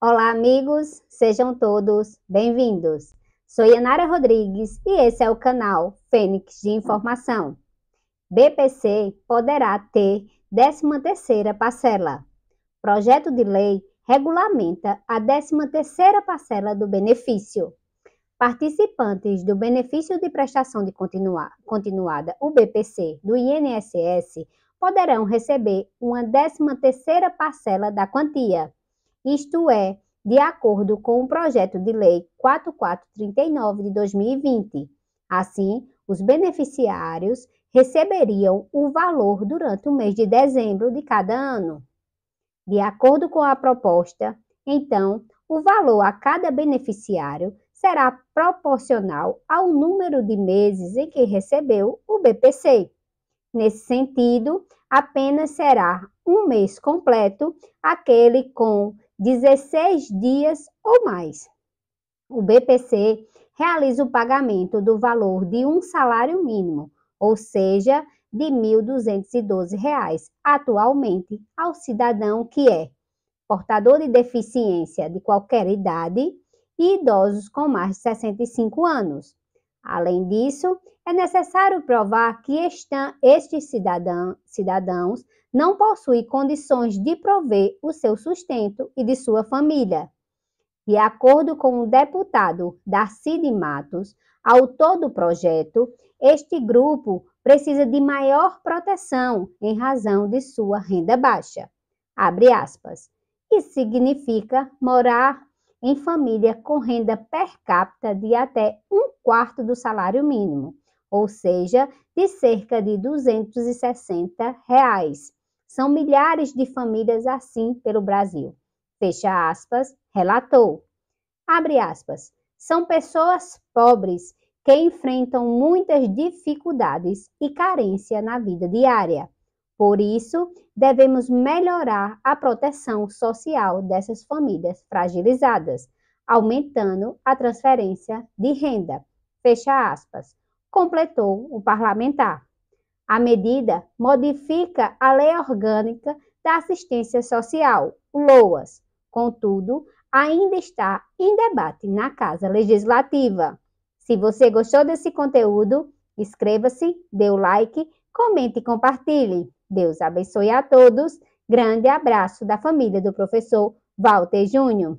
Olá, amigos, sejam todos bem-vindos. Sou Yanara Rodrigues e esse é o canal Fênix de Informação. BPC poderá ter 13ª parcela. Projeto de lei regulamenta a 13ª parcela do benefício. Participantes do benefício de prestação de continuada, o BPC, do INSS, poderão receber uma 13ª parcela da quantia isto é, de acordo com o projeto de lei 4439 de 2020. Assim, os beneficiários receberiam o valor durante o mês de dezembro de cada ano. De acordo com a proposta, então, o valor a cada beneficiário será proporcional ao número de meses em que recebeu o BPC. Nesse sentido, apenas será um mês completo aquele com 16 dias ou mais. O BPC realiza o pagamento do valor de um salário mínimo, ou seja, de R$ 1.212 atualmente ao cidadão que é portador de deficiência de qualquer idade e idosos com mais de 65 anos. Além disso, é necessário provar que estão, estes cidadão, cidadãos não possuem condições de prover o seu sustento e de sua família. De acordo com o deputado Darcy de Matos, autor do projeto, este grupo precisa de maior proteção em razão de sua renda baixa. Abre aspas. Isso significa morar em família com renda per capita de até um quarto do salário mínimo ou seja, de cerca de 260 reais. São milhares de famílias assim pelo Brasil. Fecha aspas, relatou. Abre aspas. São pessoas pobres que enfrentam muitas dificuldades e carência na vida diária. Por isso, devemos melhorar a proteção social dessas famílias fragilizadas, aumentando a transferência de renda. Fecha aspas completou o parlamentar. A medida modifica a Lei Orgânica da Assistência Social, LOAS. Contudo, ainda está em debate na Casa Legislativa. Se você gostou desse conteúdo, inscreva-se, dê o like, comente e compartilhe. Deus abençoe a todos. Grande abraço da família do professor Walter Júnior.